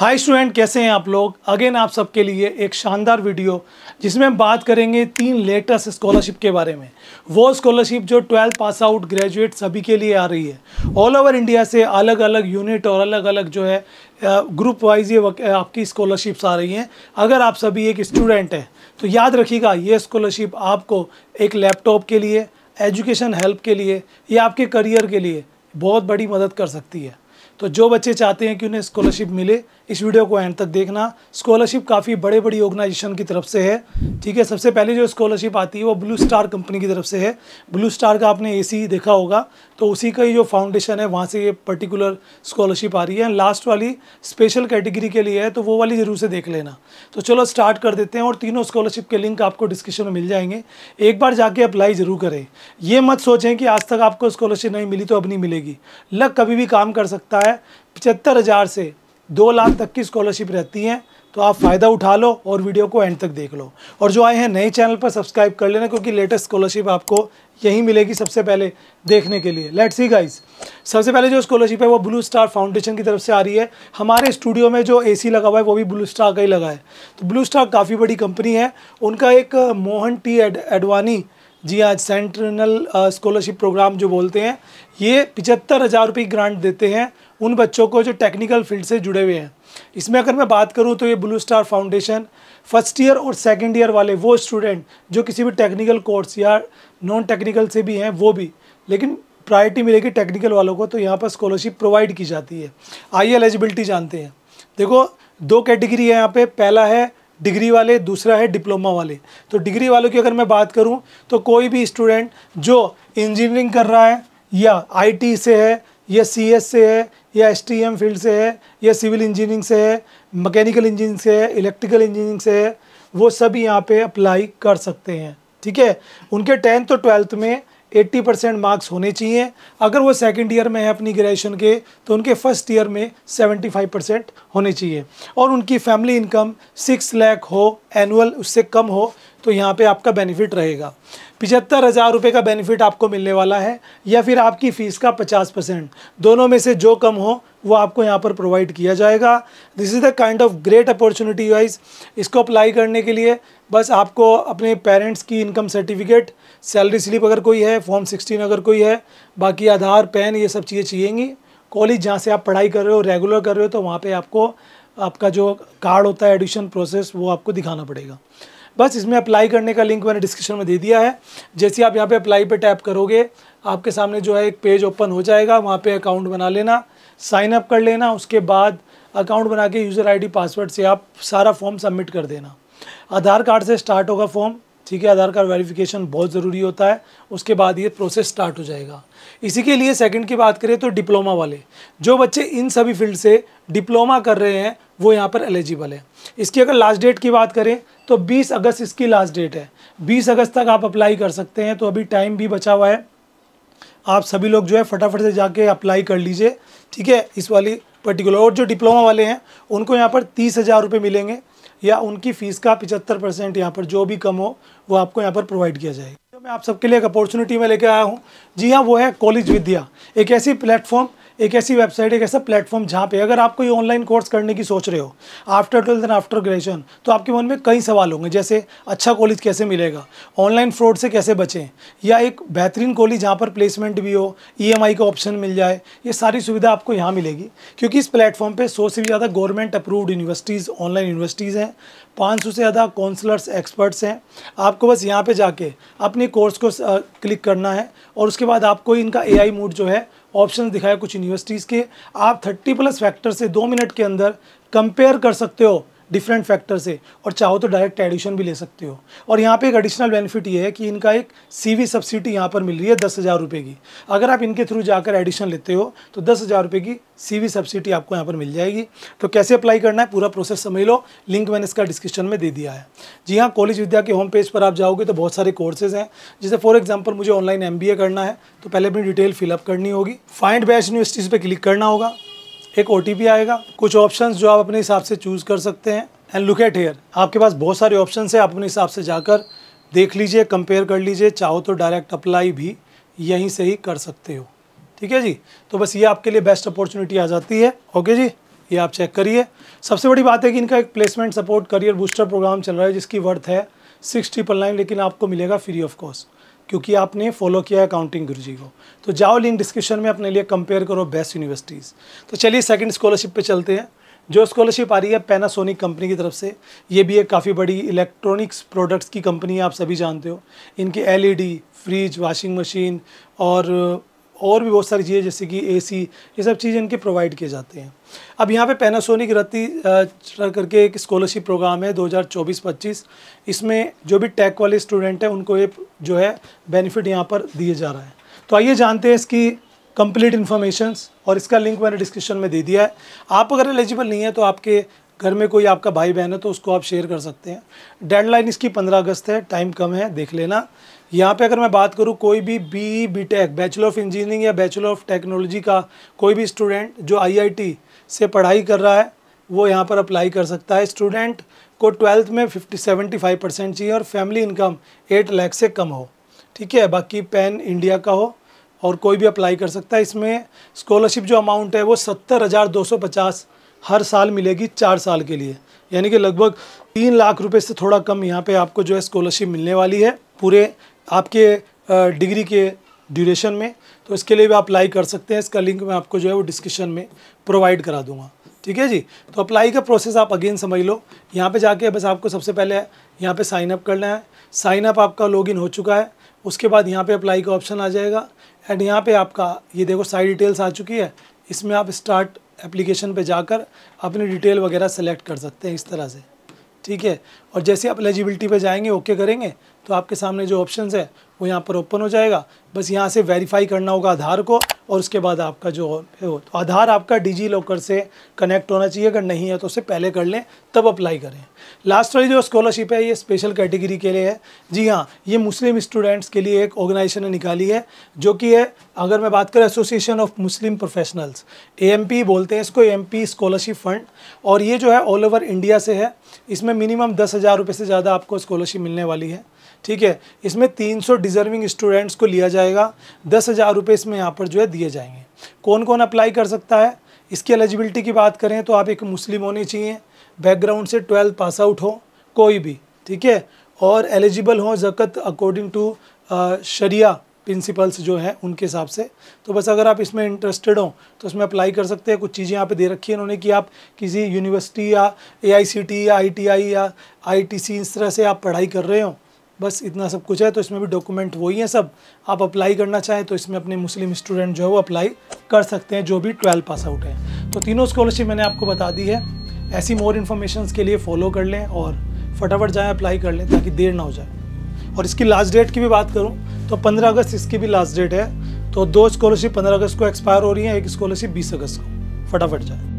hi student कैसे हैं आप लोग अगेन आप सबके लिए एक शानदार वीडियो जिसमें हम बात करेंगे तीन लेटेस्ट स्कॉलरशिप के बारे में वो स्कॉलरशिप जो ट्वेल्थ पास आउट ग्रेजुएट सभी के लिए आ रही है ऑल ओवर इंडिया से अलग अलग यूनिट और अलग अलग जो है ग्रुप वाइज ये आपकी स्कॉलरशिप्स आ रही हैं अगर आप सभी एक स्टूडेंट हैं तो याद रखिएगा ये स्कॉलरशिप आपको एक लैपटॉप के लिए एजुकेशन हेल्प के लिए या आपके करियर के लिए बहुत बड़ी मदद कर सकती है तो जो बच्चे चाहते हैं कि उन्हें स्कॉलरशिप मिले इस वीडियो को एंड तक देखना स्कॉलरशिप काफ़ी बड़े बड़ी ऑर्गेनाइजेशन की तरफ से है ठीक है सबसे पहले जो स्कॉलरशिप आती है वो ब्लू स्टार कंपनी की तरफ से है ब्लू स्टार का आपने ए देखा होगा तो उसी का ही जो फाउंडेशन है वहाँ से ये पर्टिकुलर स्कॉलरशिप आ रही है लास्ट वाली स्पेशल कैटेगरी के लिए है तो वो वाली ज़रूर से देख लेना तो चलो स्टार्ट कर देते हैं और तीनों स्कॉलरशिप के लिंक आपको डिस्क्रिप्शन में मिल जाएंगे एक बार जाके अप्लाई ज़रूर करें ये मत सोचें कि आज तक आपको स्कॉलरशिप नहीं मिली तो अब नहीं मिलेगी लक कभी भी काम कर सकता है पचहत्तर हज़ार से दो लाख तक की स्कॉलरशिप रहती है तो आप फ़ायदा उठा लो और वीडियो को एंड तक देख लो और जो आए हैं नए चैनल पर सब्सक्राइब कर लेना क्योंकि लेटेस्ट स्कॉलरशिप आपको यही मिलेगी सबसे पहले देखने के लिए लेट्स सी गाइस सबसे पहले जो स्कॉलरशिप है वो ब्लू स्टार फाउंडेशन की तरफ से आ रही है हमारे स्टूडियो में जो एसी लगा हुआ है वो भी ब्लू स्टार का ही लगा है तो ब्लू स्टार काफ़ी बड़ी कंपनी है उनका एक मोहन टी एडवानी जी आज सेंट्रल स्कॉलरशिप प्रोग्राम जो बोलते हैं ये पिचहत्तर हज़ार रुपये ग्रांट देते हैं उन बच्चों को जो टेक्निकल फील्ड से जुड़े हुए हैं इसमें अगर मैं बात करूँ तो ये Blue Star Foundation first year और सेकेंड ईयर वाले वो स्टूडेंट जो किसी भी टेक्निकल कोर्स या नॉन टेक्निकल से भी हैं वो भी लेकिन प्रायोरिटी मिलेगी टेक्निकल वालों को तो यहाँ पर स्कॉलरशिप प्रोवाइड की जाती है आइए एलिजिबिलिटी जानते हैं देखो दो कैटेगरी है यहाँ पे पहला है डिग्री वाले दूसरा है डिप्लोमा वाले तो डिग्री वालों की अगर मैं बात करूँ तो कोई भी स्टूडेंट जो इंजीनियरिंग कर रहा है या आईटी से है या सी एस से है या एस टी एम फील्ड से है या सिविल इंजीनियरिंग से है मकैनिकल इंजीनियरिंग से है इलेक्ट्रिकल इंजीनियरिंग से है वो सब यहाँ पे अप्लाई कर सकते हैं ठीक है उनके टेंथ और ट्वेल्थ में 80 परसेंट मार्क्स होने चाहिए अगर वो सेकेंड ईयर में है अपनी ग्रेजुएशन के तो उनके फर्स्ट ईयर में 75 परसेंट होने चाहिए और उनकी फैमिली इनकम सिक्स लैख हो एनुअल उससे कम हो तो यहाँ पे आपका बेनिफिट रहेगा पिचहत्तर हज़ार रुपये का बेनिफिट आपको मिलने वाला है या फिर आपकी फ़ीस का पचास परसेंट दोनों में से जो कम हो वो आपको यहाँ पर प्रोवाइड किया जाएगा this is the kind of great opportunity wise इसको अप्लाई करने के लिए बस आपको अपने पेरेंट्स की इनकम सर्टिफिकेट सैलरी स्लिप अगर कोई है फॉर्म सिक्सटीन अगर कोई है बाकी आधार पैन ये सब चीज़ें चाहिएंगी कॉलेज जहाँ से आप पढ़ाई कर रहे हो रेगुलर कर रहे हो तो वहाँ पर आपको आपका जो कार्ड होता है एडिशन प्रोसेस वो आपको दिखाना पड़ेगा बस इसमें अप्लाई करने का लिंक मैंने डिस्क्रिप्शन में दे दिया है जैसे आप यहाँ पे अप्लाई पे टैप करोगे आपके सामने जो है एक पेज ओपन हो जाएगा वहाँ पे अकाउंट बना लेना साइन अप कर लेना उसके बाद अकाउंट बना के यूज़र आई पासवर्ड से आप सारा फॉर्म सबमिट कर देना आधार कार्ड से स्टार्ट होगा फॉर्म ठीक है आधार कार्ड वेरिफिकेशन बहुत ज़रूरी होता है उसके बाद ये प्रोसेस स्टार्ट हो जाएगा इसी के लिए सेकंड की बात करें तो डिप्लोमा वाले जो बच्चे इन सभी फील्ड से डिप्लोमा कर रहे हैं वो यहाँ पर एलिजिबल है इसकी अगर लास्ट डेट की बात करें तो 20 अगस्त इसकी लास्ट डेट है 20 अगस्त तक आप अप्लाई कर सकते हैं तो अभी टाइम भी बचा हुआ है आप सभी लोग जो है फटाफट से जाके अप्लाई कर लीजिए ठीक है इस वाली पर्टिकुलर और जो डिप्लोमा वाले हैं उनको यहाँ पर तीस हज़ार रुपये मिलेंगे या उनकी फ़ीस का पिचहत्तर परसेंट यहाँ पर जो भी कम हो वो आपको यहाँ पर प्रोवाइड किया जाएगा तो मैं आप सबके लिए एक अपॉर्चुनिटी में लेके आया हूँ जी हाँ वो है कॉलेज विद्या एक ऐसी प्लेटफॉर्म एक ऐसी वेबसाइट एक ऐसा प्लेटफॉर्म जहाँ पे अगर आप कोई ऑनलाइन कोर्स करने की सोच रहे हो after twelfth and after graduation तो आपके मन में कई सवाल होंगे जैसे अच्छा कॉलेज कैसे मिलेगा ऑनलाइन फ्रॉड से कैसे बचें या एक बेहतरीन कॉलेज जहाँ पर प्लेसमेंट भी हो ई e का ऑप्शन मिल जाए ये सारी सुविधा आपको यहाँ मिलेगी क्योंकि इस प्लेटफॉर्म पर सौ से भी ज़्यादा government approved universities online universities हैं पाँच से ज़्यादा काउंसलर्स एक्सपर्ट्स हैं आपको बस यहाँ पर जाके अपने कोर्स को क्लिक करना है और उसके बाद आपको इनका ए मोड जो है ऑप्शन दिखाए कुछ यूनिवर्सिटीज़ के आप थर्टी प्लस फैक्टर से दो मिनट के अंदर कंपेयर कर सकते हो डिफरेंट फैक्टर से और चाहो तो डायरेक्ट एडिशन भी ले सकते हो और यहाँ पे एक एडिशनल बेनिफिट ये है कि इनका एक सीवी सब्सिडी यहाँ पर मिल रही है दस हज़ार रुपये की अगर आप इनके थ्रू जाकर एडिशन लेते हो तो दस हज़ार रुपये की सीवी सब्सिडी आपको यहाँ पर मिल जाएगी तो कैसे अप्लाई करना है पूरा प्रोसेस समझ लो लिंक मैंने इसका डिस्क्रिप्शन में दे दिया है जी हाँ कॉलेज विद्या के होम पेज पर आप जाओगे तो बहुत सारे कोर्सेज़ हैं जैसे फॉर एग्जाम्पल मुझे ऑनलाइन एम करना है तो पहले अपनी डिटेल फिलअप करनी होगी फाइंड बैच यूनिवर्सिटीज़ पर क्लिक करना होगा एक ओ आएगा कुछ ऑप्शन जो आप अपने हिसाब से चूज़ कर सकते हैं एंड लुक एट हेयर आपके पास बहुत सारे ऑप्शन है आप अपने हिसाब से जाकर देख लीजिए कंपेयर कर लीजिए चाहो तो डायरेक्ट अप्लाई भी यहीं से ही कर सकते हो ठीक है जी तो बस ये आपके लिए बेस्ट अपॉर्चुनिटी आ जाती है ओके जी ये आप चेक करिए सबसे बड़ी बात है कि इनका एक placement support career booster program चल रहा है जिसकी वर्थ है सिक्स ट्रिपल नाइन लेकिन आपको मिलेगा फ्री ऑफ कॉस्ट क्योंकि आपने फॉलो किया है अकाउंटिंग गुरु जी को तो जाओ लिंक डिस्क्रिप्शन में अपने लिए कंपेयर करो बेस्ट यूनिवर्सिटीज़ तो चलिए सेकंड स्कॉलरशिप पे चलते हैं जो स्कॉलरशिप आ रही है पैनासोनिक कंपनी की तरफ से ये भी एक काफ़ी बड़ी इलेक्ट्रॉनिक्स प्रोडक्ट्स की कंपनी है आप सभी जानते हो इनके एलईडी फ्रिज वाशिंग मशीन और और भी बहुत सारी चीज़ें जैसे कि एसी ये सब चीज़ें इनके प्रोवाइड किए जाते हैं अब यहाँ पे पैनासोनिक रत्ती करके एक स्कॉलरशिप प्रोग्राम है 2024-25 इसमें जो भी टेक वाले स्टूडेंट हैं उनको ये जो है बेनिफिट यहाँ पर दिए जा रहा है तो आइए जानते हैं इसकी कंप्लीट इन्फॉर्मेशन और इसका लिंक मैंने डिस्क्रिप्शन में दे दिया है आप अगर एलिजिबल नहीं है तो आपके घर में कोई आपका भाई बहन है तो उसको आप शेयर कर सकते हैं डेडलाइन इसकी पंद्रह अगस्त है टाइम कम है देख लेना यहाँ पे अगर मैं बात करूँ कोई भी B B tech bachelor of engineering या बैचलर ऑफ टेक्नोलॉजी का कोई भी स्टूडेंट जो आई से पढ़ाई कर रहा है वो यहाँ पर अप्लाई कर सकता है स्टूडेंट को ट्वेल्थ में फिफ्टी सेवेंटी फाइव परसेंट चाहिए और फैमिली इनकम एट लैख से कम हो ठीक है बाकी पेन इंडिया का हो और कोई भी अप्लाई कर सकता है इसमें स्कॉलरशिप जो अमाउंट है वो सत्तर हज़ार दो सौ पचास हर साल मिलेगी चार साल के लिए यानी कि लगभग तीन लाख रुपए से थोड़ा कम यहाँ पे आपको जो है स्कॉलरशिप मिलने वाली है पूरे आपके डिग्री के ड्यूरेशन में तो इसके लिए भी आप अप्लाई कर सकते हैं इसका लिंक मैं आपको जो है वो डिस्क्रिप्शन में प्रोवाइड करा दूंगा ठीक है जी तो अप्लाई का प्रोसेस आप अगेन समझ लो यहाँ पे जाके बस आपको सबसे पहले यहाँ पे साइन अप करना है साइन अप आपका लॉगिन हो चुका है उसके बाद यहाँ पे अप्लाई का ऑप्शन आ जाएगा एंड यहाँ पे आपका ये देखो सारी डिटेल्स आ चुकी है इसमें आप स्टार्ट एप्लीकेशन पे जाकर अपनी डिटेल वगैरह सेलेक्ट कर सकते हैं इस तरह से ठीक है और जैसे आप एलिजिबिलिटी पे जाएंगे ओके करेंगे तो आपके सामने जो ऑप्शंस है वो यहाँ पर ओपन हो जाएगा बस यहाँ से वेरीफाई करना होगा आधार को और उसके बाद आपका जो हो तो आधार आपका डिजी लॉकर से कनेक्ट होना चाहिए अगर नहीं है तो उससे पहले कर लें तब अप्लाई करें लास्ट वाली जो स्कॉलरशिप है ये स्पेशल कैटेगरी के लिए है जी हाँ ये मुस्लिम स्टूडेंट्स के लिए एक ऑर्गेनाइजेशन ने निकाली है जो कि है अगर मैं बात करें association of Muslim professionals A बोलते हैं इसको ए स्कॉलरशिप फंड और ये जो है ऑल ओवर इंडिया से है इसमें मिनिमम दस हज़ार रुपये से ज़्यादा आपको स्कॉलरशिप मिलने वाली है ठीक है इसमें 300 डिजर्विंग स्टूडेंट्स को लिया जाएगा दस हज़ार रुपये इसमें यहाँ पर जो है दिए जाएंगे कौन कौन अप्लाई कर सकता है इसकी एलिजिबिलिटी की बात करें तो आप एक मुस्लिम होने चाहिए बैकग्राउंड से ट्वेल्थ पास आउट हो कोई भी ठीक है और एलिजिबल हो जक़त अकॉर्डिंग टू शरिया प्रिंसिपल्स जो हैं उनके हिसाब से तो बस अगर आप इसमें इंटरेस्टेड हो तो इसमें अप्लाई कर सकते हैं कुछ चीज़ें यहाँ पे दे रखी है इन्होंने कि आप किसी यूनिवर्सिटी या ए या आई या आई इस तरह से आप पढ़ाई कर रहे हो बस इतना सब कुछ है तो इसमें भी डॉक्यूमेंट वही हैं सब आप अप्लाई करना चाहें तो इसमें अपने मुस्लिम स्टूडेंट जो है वो अप्लाई कर सकते हैं जो भी ट्वेल्व पास आउट हैं तो तीनों स्कॉलरशिप मैंने आपको बता दी है ऐसी मोर इन्फॉर्मेशन के लिए फॉलो कर लें और फटाफट जाएँ अप्लाई कर लें ताकि देर ना हो जाए और इसकी लास्ट डेट की भी बात करूँ तो पंद्रह अगस्त इसकी भी लास्ट डेट है तो दो स्कॉलरशिप पंद्रह अगस्त को एक्सपायर हो रही है एक स्कॉलरशिप बीस अगस्त को फटाफट जाए